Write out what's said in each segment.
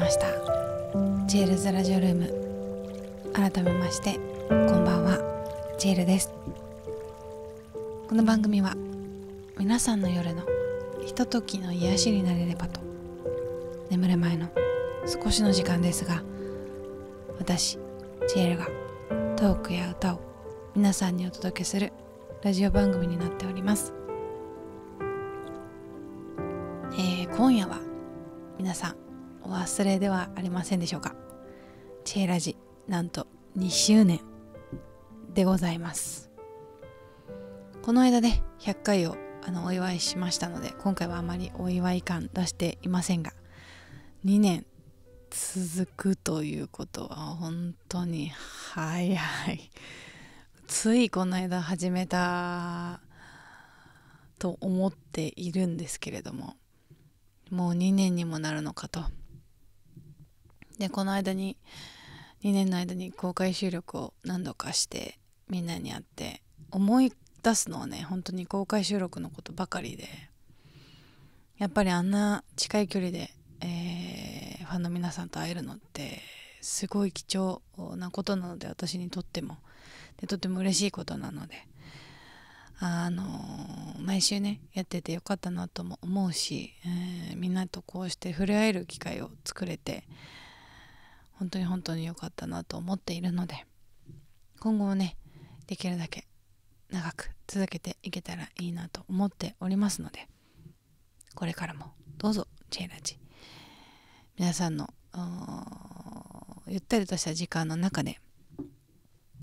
ましたジェールズラジオルーム改めましてこんばんはジェールですこの番組は皆さんの夜のひとときの癒しになれればと眠る前の少しの時間ですが私ジェールがトークや歌を皆さんにお届けするラジオ番組になっております、えー、今夜は忘れではありませんでしょうかチェラジなんと2周年でございますこの間ね100回をあのお祝いしましたので今回はあまりお祝い感出していませんが2年続くということは本当に早いついこの間始めたと思っているんですけれどももう2年にもなるのかとでこの間に2年の間に公開収録を何度かしてみんなに会って思い出すのはね本当に公開収録のことばかりでやっぱりあんな近い距離で、えー、ファンの皆さんと会えるのってすごい貴重なことなので私にとってもでとても嬉しいことなのであのー、毎週ねやっててよかったなとも思うし、えー、みんなとこうして触れ合える機会を作れて。本当に本当に良かったなと思っているので今後もねできるだけ長く続けていけたらいいなと思っておりますのでこれからもどうぞチェイラジ皆さんのゆったりとした時間の中で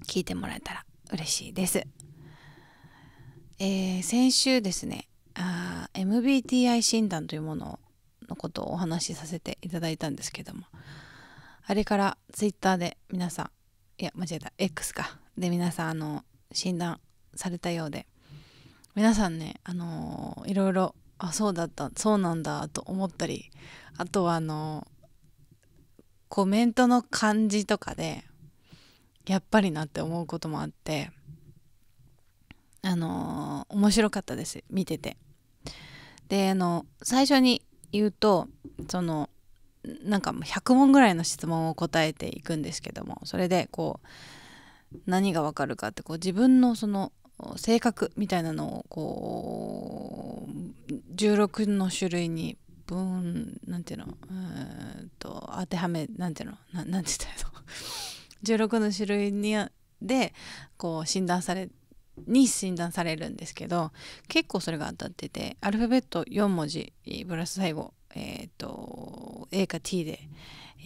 聞いてもらえたら嬉しいです、えー、先週ですねあ MBTI 診断というもののことをお話しさせていただいたんですけどもあれからツイッターで皆さんいや間違えた X かで皆さんあの診断されたようで皆さんねあのー、いろいろあそうだったそうなんだと思ったりあとはあのー、コメントの感じとかでやっぱりなって思うこともあってあのー、面白かったです見ててであの最初に言うとそのなんか100問ぐらいの質問を答えていくんですけどもそれでこう何がわかるかってこう自分のその性格みたいなのをこう16の種類に分なんていうのうと当てはめなんていうのななんて言ったらいいの16の種類にでこう診断されに診断されるんですけど結構それが当たっててアルファベット4文字プラス最後えーと、A か T で、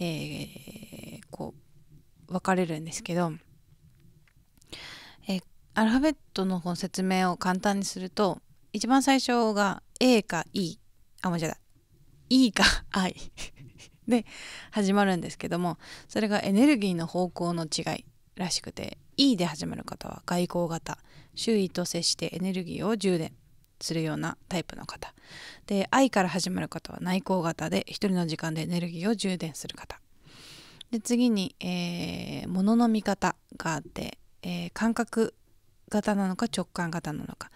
えー、こう分かれるんですけど、えー、アルファベットのの説明を簡単にすると一番最初が A か E あ間違えた E か I で始まるんですけどもそれがエネルギーの方向の違いらしくて E で始まる方は外交型周囲と接してエネルギーを充電するようなタイプの方で愛から始まる方は内向型で1人の時間でエネルギーを充電する方で次に、えー、物の見方があって、えー、感覚型なのか直感型なのか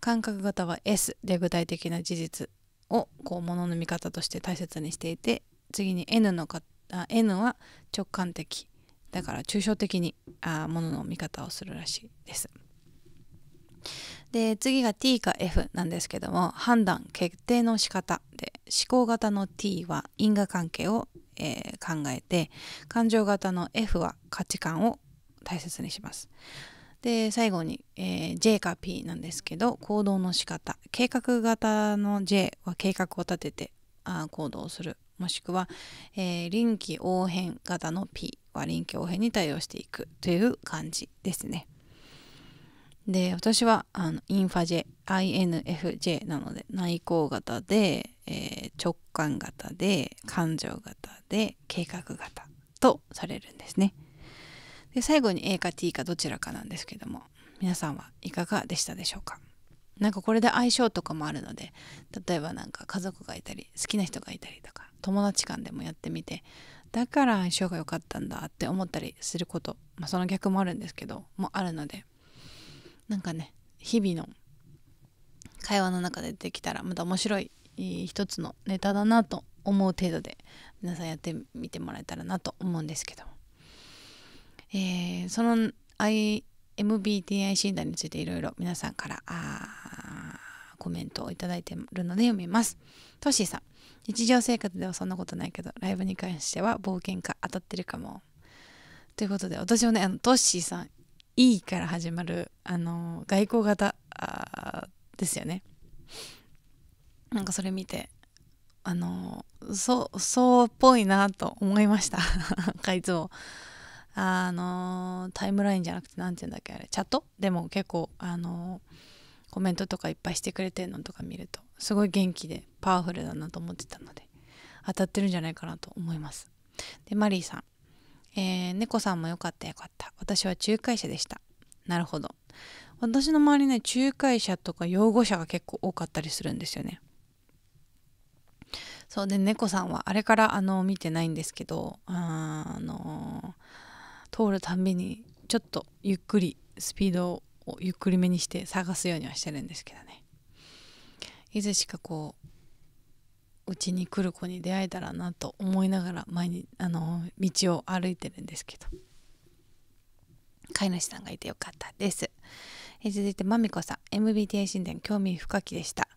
感覚型は S で具体的な事実をこう物の見方として大切にしていて次に N のかあ N は直感的だから抽象的にあ物の見方をするらしいです。で次が T か F なんですけども判断決定の仕方で思考型の T は因果関係を、えー、考えて感情型の F は価値観を大切にします。で最後に、えー、J か P なんですけど行動の仕方計画型の J は計画を立ててあ行動するもしくは、えー、臨機応変型の P は臨機応変に対応していくという感じですね。で私はあのインファジェ INFJ なので内向型で、えー、直感型で感情型で計画型とされるんですねで最後に A か T かどちらかなんですけども皆さんはいかがでしたでしょうかなんかこれで相性とかもあるので例えばなんか家族がいたり好きな人がいたりとか友達間でもやってみてだから相性が良かったんだって思ったりすること、まあ、その逆もあるんですけどもあるのでなんかね日々の会話の中でできたらまた面白い一つのネタだなと思う程度で皆さんやってみてもらえたらなと思うんですけど、えー、その i MBTI 診断についていろいろ皆さんからコメントを頂いてるので読みます。トシーさん。日常生活ではそんなことないけど、ライブに関しては冒険家当たってるかも。ということで、私もね、あの、トッシーさん、E から始まるあの外交型ですよねなんかそれ見てあのそうそうっぽいなと思いました改造 あのタイムラインじゃなくて何て言うんだっけあれチャットでも結構あのコメントとかいっぱいしてくれてるのとか見るとすごい元気でパワフルだなと思ってたので当たってるんじゃないかなと思いますでマリーさんえー、猫さんもよかったよかった。私は仲介者でした。なるほど。私の周りね、仲介者とか擁護者が結構多かったりするんですよね。そうで、猫さんはあれからあの見てないんですけど、あ、あのー、通るたんびにちょっとゆっくりスピードをゆっくりめにして探すようにはしてるんですけどね。いつしかこううちに来る子に出会えたらなと思いながら前にあの道を歩いてるんですけど飼い主さんがいてよかったです。え続いてまみこさん MBTI 診断興味深きでした、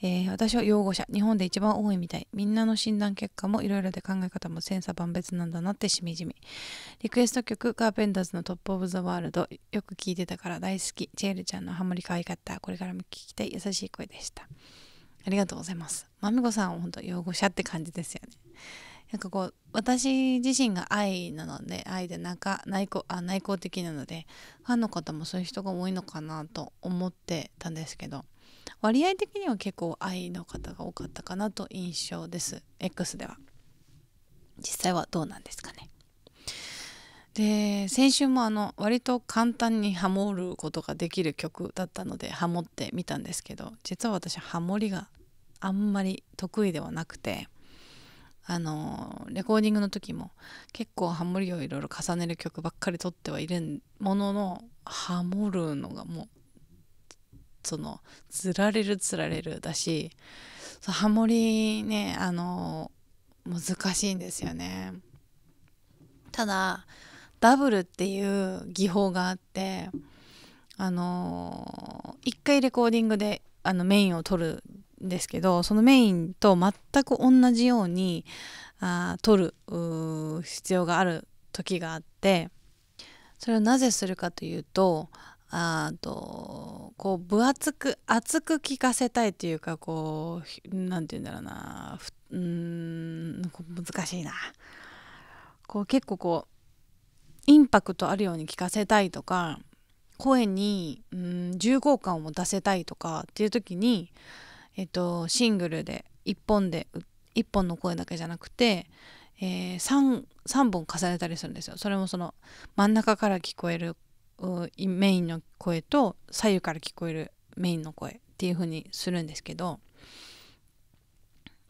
えー、私は擁護者日本で一番多いみたいみんなの診断結果もいろいろで考え方も千差万別なんだなってしみじみリクエスト曲カーペンターズのトップオブザワールドよく聴いてたから大好きチェールちゃんのハモリ可愛かったこれからも聴きたい優しい声でしたありがとうございます。まみこさんは本当擁護者って感じですよね。なんかこう私自身が愛なので愛で中内向あ内向的なのでファンの方もそういう人が多いのかなと思ってたんですけど割合的には結構愛の方が多かったかなと印象です X では実際はどうなんですかねで先週もあの割と簡単にハモることができる曲だったのでハモってみたんですけど実は私ハモりがあんまり得意ではなくてあのレコーディングの時も結構ハモりをいろいろ重ねる曲ばっかり撮ってはいるもののハモるのがもうそのつられるつられるだしハモりねあの難しいんですよね。ただダブルっていう技法があってあの1回レコーディングであのメインを取るんですけどそのメインと全く同じようにあ取る必要がある時があってそれをなぜするかというとあとこう分厚く厚く聞かせたいというかこう何て言うんだろうなうん難しいなこう結構こうインパクトあるように聞かせたいとか声に、うん、重厚感を持たせたいとかっていう時に、えっと、シングルで1本で1本の声だけじゃなくて、えー、3, 3本重ねたりするんですよ。それもその真ん中から聞こえるメインの声と左右から聞こえるメインの声っていう風にするんですけど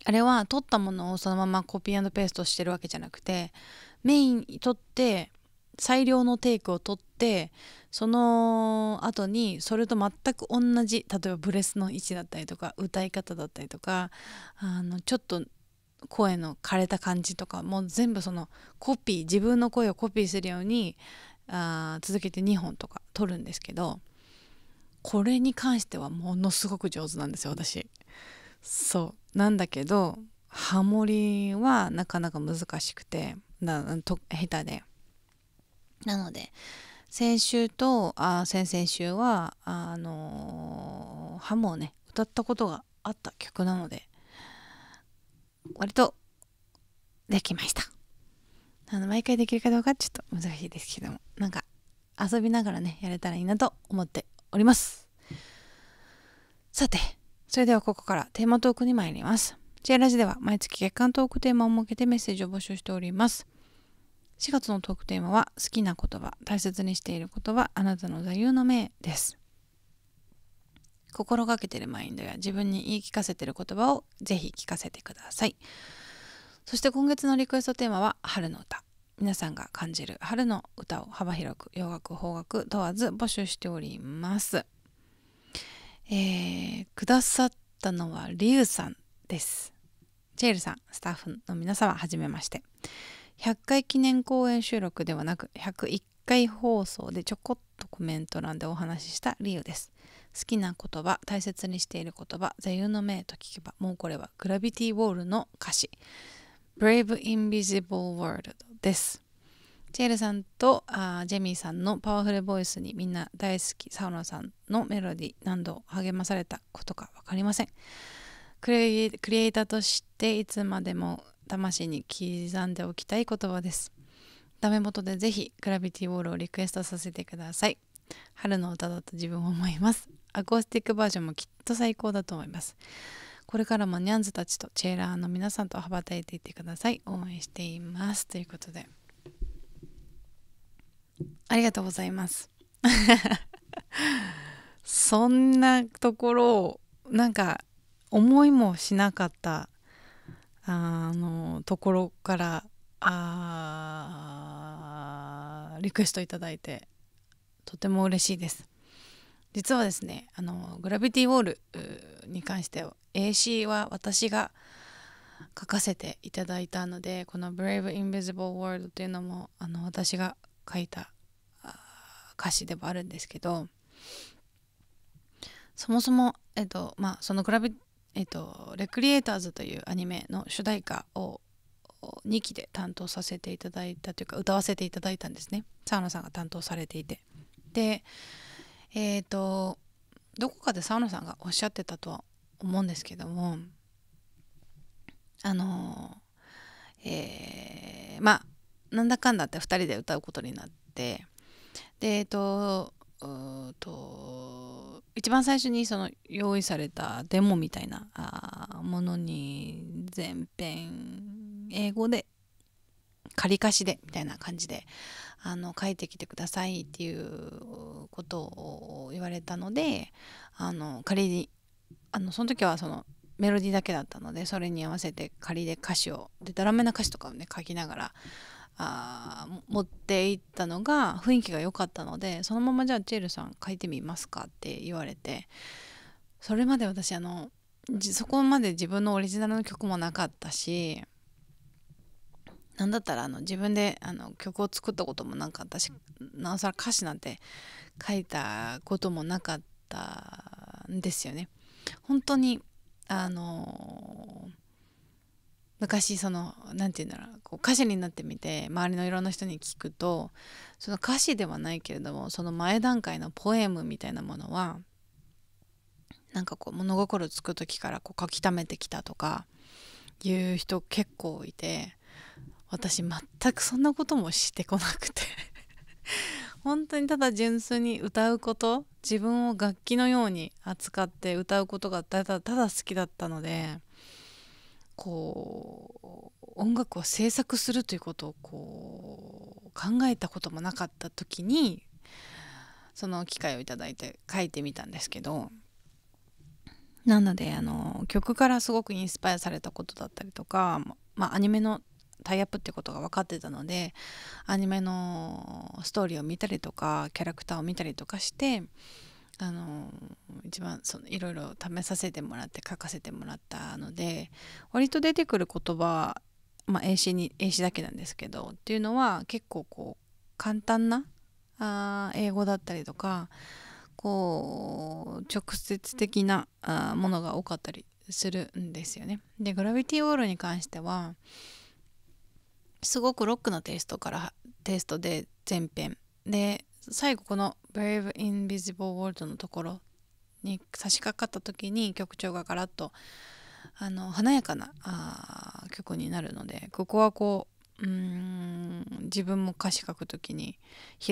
あれは取ったものをそのままコピーペーストしてるわけじゃなくてメイン取って最良のテイクを取ってその後にそれと全く同じ例えばブレスの位置だったりとか歌い方だったりとかあのちょっと声の枯れた感じとかもう全部そのコピー自分の声をコピーするようにあ続けて2本とか取るんですけどこれに関してはものすごく上手なんですよ私。そうなんだけどハモリはなかなか難しくてなと下手で。なので先週とあ先々週はあのー、ハムをね歌ったことがあった曲なので割とできましたあの毎回できるかどうかちょっと難しいですけどもなんか遊びながらねやれたらいいなと思っておりますさてそれではここからテーマトークに参ります J ラジでは毎月月間トークテーマを設けてメッセージを募集しております4月のトークテーマは好きな言葉大切にしている言葉あなたの座右の銘です心がけてるマインドや自分に言い聞かせてる言葉をぜひ聞かせてくださいそして今月のリクエストテーマは春の歌皆さんが感じる春の歌を幅広く洋楽邦楽問わず募集しておりますえー、くださったのはリュウさんですジェールさんスタッフの皆様はじめまして100回記念公演収録ではなく101回放送でちょこっとコメント欄でお話しした理由です好きな言葉大切にしている言葉座右の銘と聞けばもうこれはグラビティウォールの歌詞 Brave Invisible World ですチェールさんとあジェミーさんのパワフルボイスにみんな大好きサウナさんのメロディ何度励まされたことか分かりませんクリエイターとしていつまでも魂に刻んでおきたい言葉ですダメ元でぜひグラビティウォールをリクエストさせてください春の歌だと自分は思いますアコースティックバージョンもきっと最高だと思いますこれからもニャンズたちとチェーラーの皆さんと羽ばたいていってください応援していますということでありがとうございます そんなところをなんか思いもしなかったあのところからあリクエストいただいてとても嬉しいです実はですねあのグラビティウォールに関しては AC は私が書かせていただいたのでこの「Brave Invisible World」っていうのもあの私が書いた歌詞でもあるんですけどそもそも、えっとまあ、そのグラビえっと、レクリエイターズというアニメの主題歌を2期で担当させていただいたというか歌わせていただいたんですね沢野さんが担当されていてでえっ、ー、とどこかで沢野さんがおっしゃってたとは思うんですけどもあのえー、まあなんだかんだって2人で歌うことになってでえっ、ー、とと一番最初にその用意されたデモみたいなものに全編英語で仮貸しでみたいな感じであの書いてきてくださいっていうことを言われたのであの仮にあのその時はそのメロディーだけだったのでそれに合わせて仮で歌詞をでたらめな歌詞とかをね書きながらあ持っていったのが雰囲気が良かったのでそのままじゃあチェールさん書いてみますかって言われてそれまで私あのそこまで自分のオリジナルの曲もなかったし何だったらあの自分であの曲を作ったこともなかったしなおさら歌詞なんて書いたこともなかったんですよね。本当にあのー昔その何て言うんだろうこう歌手になってみて周りのいろんな人に聞くとその歌詞ではないけれどもその前段階のポエムみたいなものはなんかこう物心つく時からこう書き溜めてきたとかいう人結構いて私全くそんなこともしてこなくて 本当にただ純粋に歌うこと自分を楽器のように扱って歌うことがただただ好きだったので。こう音楽を制作するということをこう考えたこともなかった時にその機会をいただいて書いてみたんですけどなのであの曲からすごくインスパイアされたことだったりとか、まあ、アニメのタイアップってことが分かってたのでアニメのストーリーを見たりとかキャラクターを見たりとかしてあの一番そのいろいろ試させてもらって書かせてもらったので割と出てくる言葉は、まあ、英詞に英詞だけなんですけどっていうのは結構こう簡単なあ英語だったりとかこう直接的なあものが多かったりするんですよね。でグラビティウォールに関してはすごくロックなテイストからテイストで前編で最後この「Brave Invisible World」のところに差し掛かった時に曲調がガラッとあの華やかなあ曲になるのでここはこううん自分も歌詞書く時に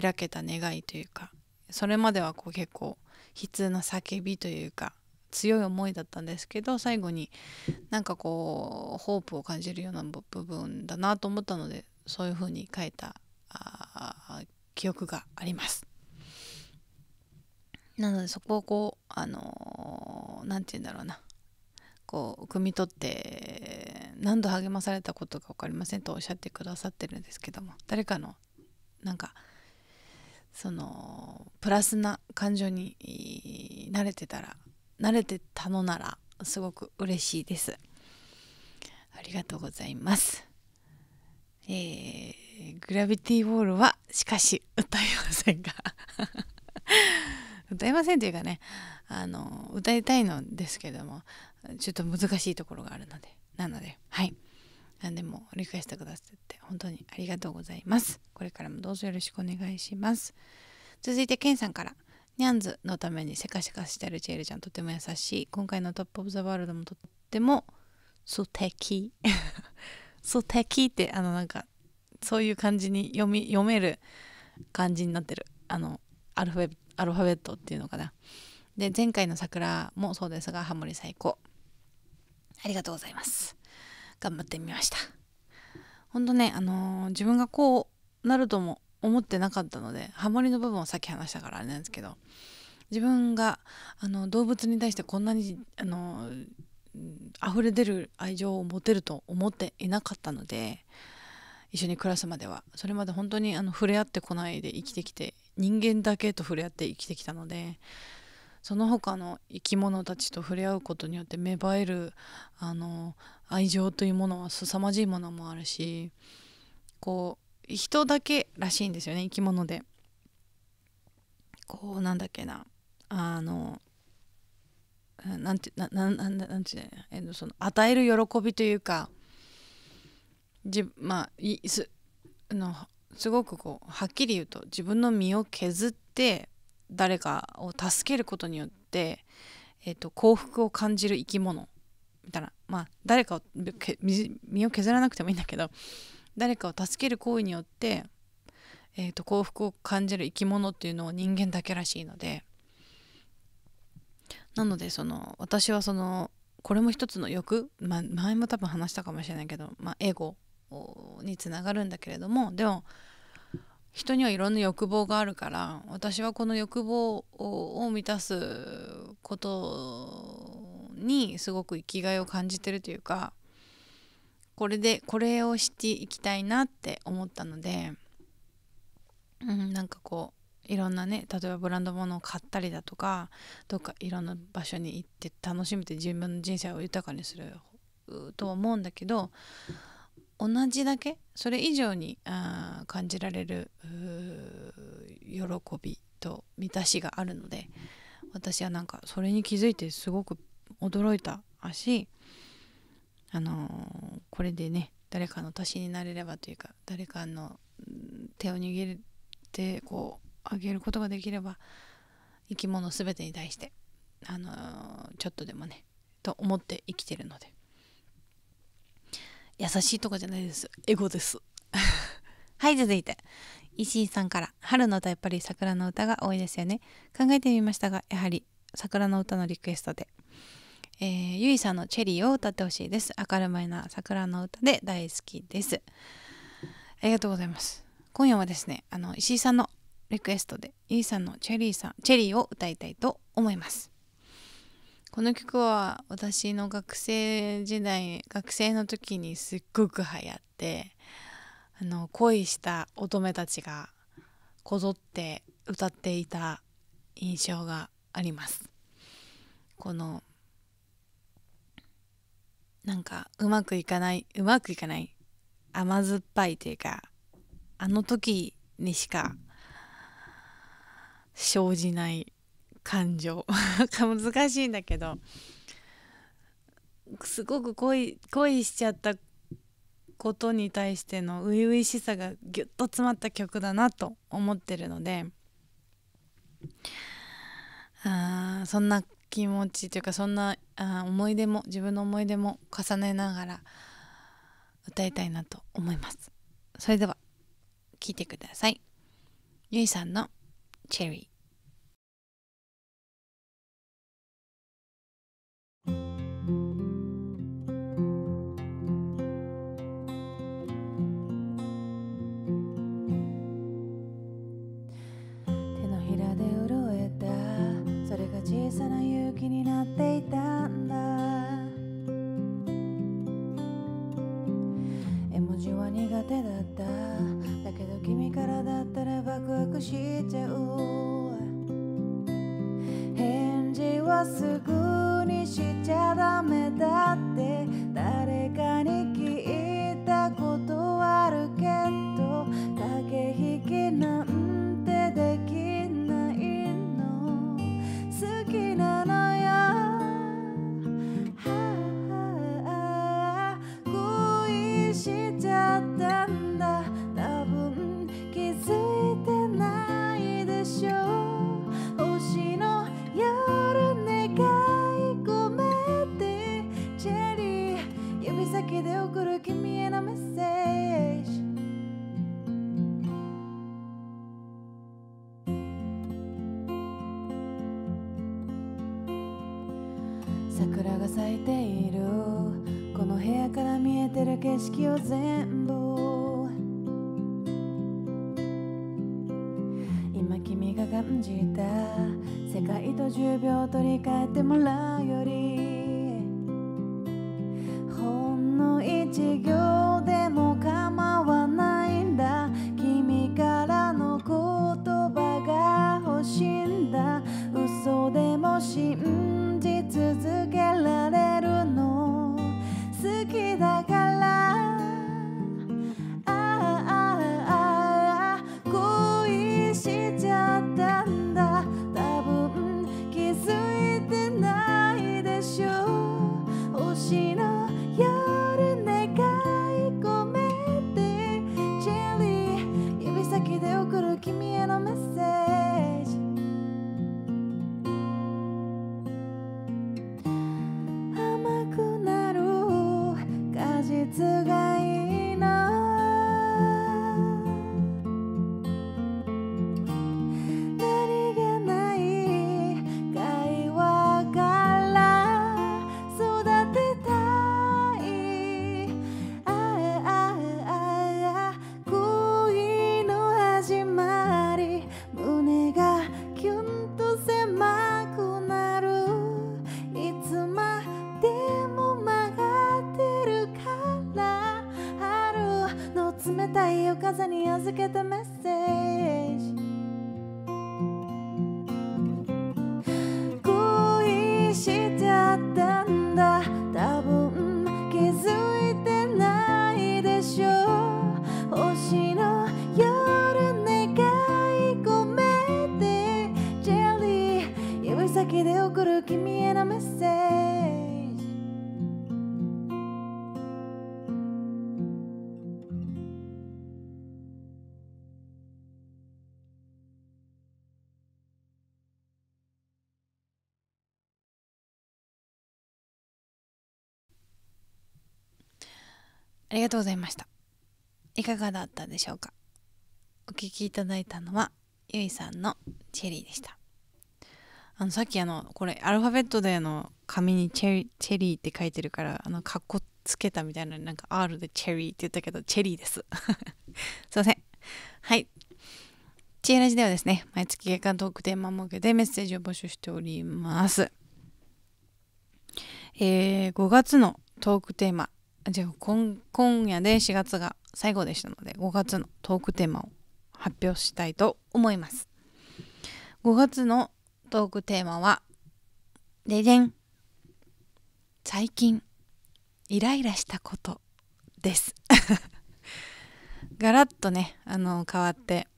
開けた願いというかそれまではこう結構悲痛な叫びというか強い思いだったんですけど最後になんかこうホープを感じるような部分だなと思ったのでそういう風に書いた記憶があります。なのでそこをこうあの何、ー、て言うんだろうなこう汲み取って何度励まされたことか分かりませんとおっしゃってくださってるんですけども誰かのなんかそのプラスな感情に慣れてたら慣れてたのならすごく嬉しいです。ありがとうございます。えーえー、グラビティウォールはしかし歌いませんが 歌いませんというかねあの歌いたいのですけどもちょっと難しいところがあるのでなのではい何でもリクエストくださって本当にありがとうございますこれからもどうぞよろしくお願いします続いてケンさんからニャンズのためにせかせかしてるジェルちゃんとても優しい今回のトップオブザワールドもとっても素敵 素敵ってあのなんかそういう感じに読み読める感じになってるあのアルファアルファベットっていうのかなで前回の桜もそうですがハモリ最高ありがとうございます頑張ってみましたほんとねあのー、自分がこうなるとも思ってなかったのでハモリの部分をさっき話したからあれなんですけど自分があの動物に対してこんなにあの溢れ出る愛情を持てると思っていなかったので一緒に暮らすまではそれまで本当にあの触れ合ってこないで生きてきて人間だけと触れ合って生きてきたのでその他の生き物たちと触れ合うことによって芽生えるあの愛情というものは凄まじいものもあるしこう人だけらしいんですよね生き物で。こうなんだっけなあのなんてなななんだえとその与える喜びというかじまあいすのすごくこうはっきり言うと自分の身を削って誰かを助けることによって、えーと、幸福を感じる生き物みたいなまあ誰かを身を削らなくてもいいんだけど誰かを助ける行為によって、えーと、幸福を感じる生き物っていうのを人間だけらしいのでなのでその私はそのこれも一つの欲、まあ、前も多分話したかもしれないけど、まあ、エゴにつながるんだけれどもでも人にはいろんな欲望があるから私はこの欲望を満たすことにすごく生きがいを感じてるというかこれでこれをしていきたいなって思ったので、うん、なんかこういろんなね例えばブランド物を買ったりだとかどっかいろんな場所に行って楽しめて自分の人生を豊かにすると思うんだけど同じだけそれ以上にあ感じられる喜びと満たしがあるので私はなんかそれに気づいてすごく驚いたしあのー、これでね誰かの足しになれればというか誰かの手を握ってこうあげることができれば生き物全てに対してあのー、ちょっとでもねと思って生きてるので優しいとかじゃないですエゴです はい続いて石井さんから春の歌やっぱり桜の歌が多いですよね考えてみましたがやはり桜の歌のリクエストで、えー、ゆいさんのチェリーを歌ってほしいです明るいな桜の歌で大好きですありがとうございます今夜はですねあの石井さんのリクエストでゆいさんのチェリーさんチェリーを歌いたいと思いますこの曲は私の学生時代学生の時にすっごく流行ってあの恋した乙女たちがこぞって歌っていた印象がありますこのなんかうまくいかないうまくいかない甘酸っぱいというかあの時にしか生じない感情 難しいんだけどすごく恋恋しちゃったことに対しての初々しさがギュッと詰まった曲だなと思ってるのであそんな気持ちというかそんなあ思い出も自分の思い出も重ねながら歌いたいなと思いますそれでは聴いてくださいゆいさんの「チェリー」指先で送る君へのメッセージ桜が咲いているこの部屋から見えてる景色を全部今君が感じた世界と10秒取り替えてもらうよりありがとうございました。いかがだったでしょうかお聴きいただいたのは、ゆいさんのチェリーでした。あの、さっきあの、これ、アルファベットであの、紙にチェチェリーって書いてるから、あの、かっこつけたみたいな、なんか R でチェリーって言ったけど、チェリーです。すいません。はい。チエラジではですね、毎月月間トークテーマ設けでメッセージを募集しております。えー、5月のトークテーマ、じゃあ今今夜で4月が最後でしたので5月のトークテーマを発表したいと思います5月のトークテーマはででん最近イライラしたことです ガラッとねあの変わって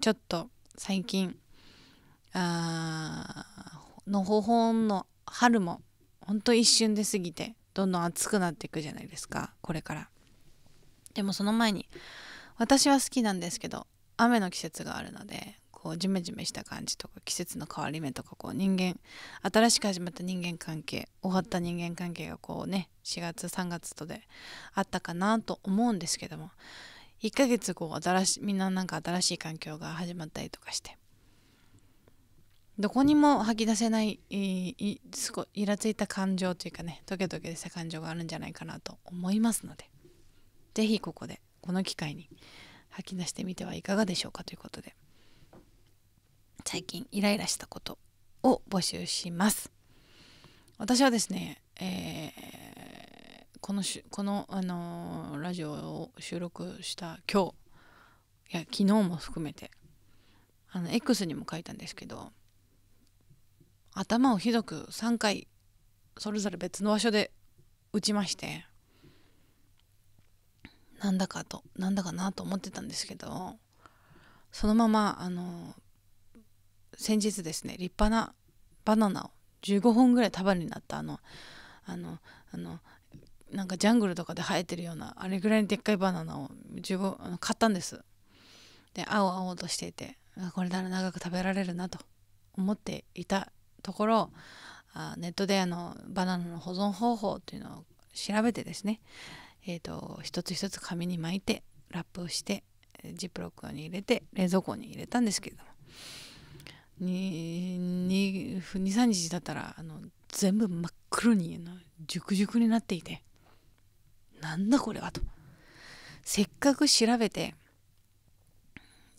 ちょっと最近あのほほんの春もほんと一瞬で過ぎてどんどん暑くなっていくじゃないですかこれからでもその前に私は好きなんですけど雨の季節があるのでこうジメジメした感じとか季節の変わり目とかこう人間新しく始まった人間関係終わった人間関係がこうね4月3月とであったかなと思うんですけども1ヶ月こう新しみんななんか新しい環境が始まったりとかしてどこにも吐き出せない、すごいイラついた感情というかねトゲトゲした感情があるんじゃないかなと思いますので是非ここでこの機会に吐き出してみてはいかがでしょうかということで最近イライラしたことを募集します私はですね、えー、このしこの、あのー、ラジオを収録した今日いや昨日も含めてあの X にも書いたんですけど頭をひどく3回それぞれ別の場所で打ちましてなんだかとなんだかなと思ってたんですけどそのままあの先日ですね立派なバナナを15本ぐらい束になったあのあのあのなんかジャングルとかで生えてるようなあれぐらいのでっかいバナナを15あの買ったんですで青々としていてこれなら長く食べられるなと思っていたところあネットであのバナナの保存方法というのを調べてですね、えーと、一つ一つ紙に巻いてラップをしてジップロックに入れて冷蔵庫に入れたんですけれども23日だったらあの全部真っ黒に熟熟になっていてなんだこれはとせっかく調べて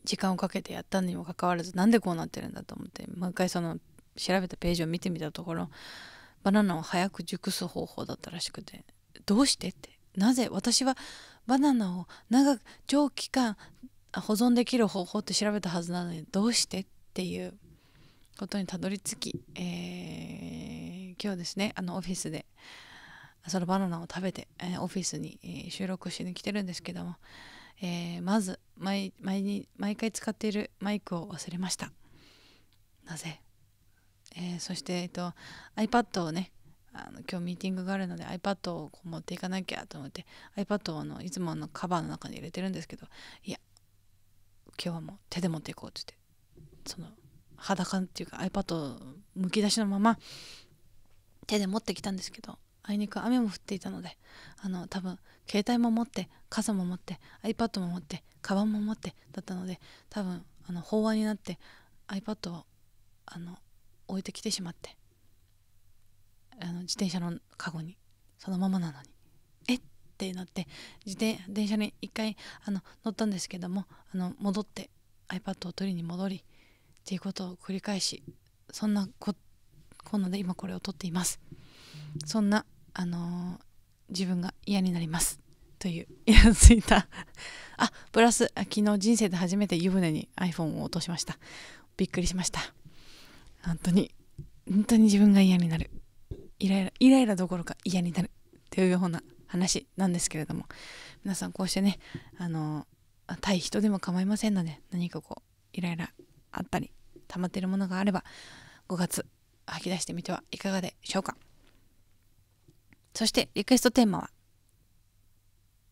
時間をかけてやったにもかかわらずなんでこうなってるんだと思ってもう一回その調べたページを見てみたところバナナを早く熟す方法だったらしくてどうしてってなぜ私はバナナを長く長期間保存できる方法って調べたはずなのにどうしてっていうことにたどり着き、えー、今日ですねあのオフィスでそのバナナを食べて、えー、オフィスに、収録しに来てるんですけども、えー、まず毎毎に毎回使っているマイクを忘れましたなぜえー、そして、えっと、iPad をねあの今日ミーティングがあるので iPad をこう持っていかなきゃと思って iPad をのいつものカバーの中に入れてるんですけどいや今日はもう手で持っていこうって言ってその裸っていうか iPad をむき出しのまま手で持ってきたんですけどあいにく雨も降っていたのであの多分携帯も持って傘も持って iPad も持ってカバンも持ってだったので多分あの法話になって iPad をあの置いてきてしまってあの自転車のカゴにそのままなのにえってなって自転電車に一回あの乗ったんですけどもあの戻って iPad を取りに戻りっていうことを繰り返しそんなここんなで今これを撮っていますそんなあのー、自分が嫌になりますという気がついたあプラス昨日人生で初めて湯船に iPhone を落としましたびっくりしました本当に本当に自分が嫌になるイライライライラどころか嫌になるというような話なんですけれども皆さんこうしてねあの対人でも構いませんので何かこうイライラあったり溜まってるものがあれば5月吐き出してみてはいかがでしょうかそしてリクエストテーマは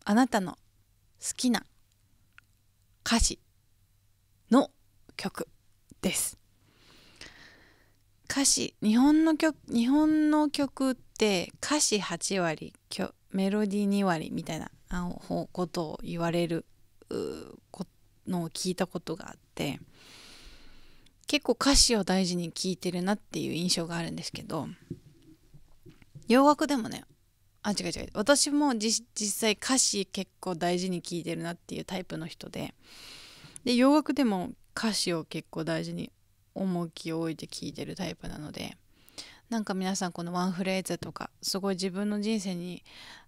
あなたの好きな歌詞の曲です歌詞日本の曲日本の曲って歌詞8割メロディー2割みたいなことを言われるのを聞いたことがあって結構歌詞を大事に聴いてるなっていう印象があるんですけど洋楽でもねあ違う違う私も実際歌詞結構大事に聴いてるなっていうタイプの人でで洋楽でも歌詞を結構大事に重きを置いて聞いてるタイプなのでなんか皆さんこのワンフレーズとかすごい自分の人生に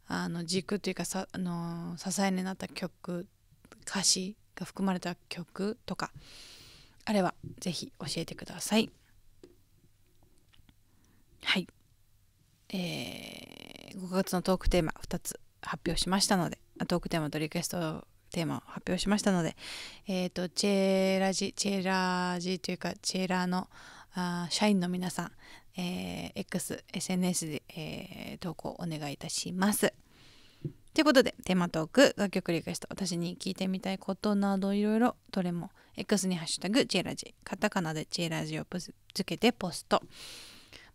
あの軸というかさあの支えになった曲歌詞が含まれた曲とかあれば是非教えてくださいはいえー、5月のトークテーマ2つ発表しましたのでトークテーマとリクエストテーマを発表しましたので、えっ、ー、と、チェラジ、チェラジというか、チェラーのあ社員の皆さん、えー、X、SNS で、えー、投稿お願いいたします。ということで、テーマトーク、楽曲リクエスト、私に聞いてみたいことなどいろいろ、どれも X にハッシュタグ、チェラジ、カタカナでチェラジをつけてポスト。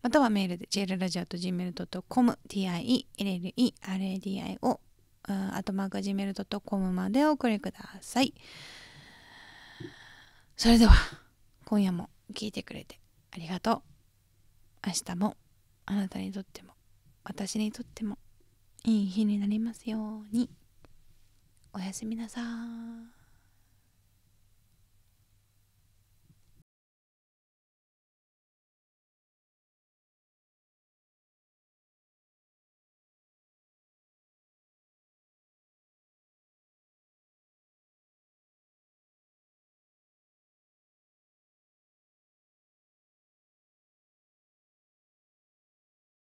またはメールで jlradio.gmail.com、t i e l l e r a d i o あとマーク g m ル i l コムまでお送りください。それでは、今夜も聞いてくれてありがとう。明日もあなたにとっても、私にとっても、いい日になりますように。おやすみなさい。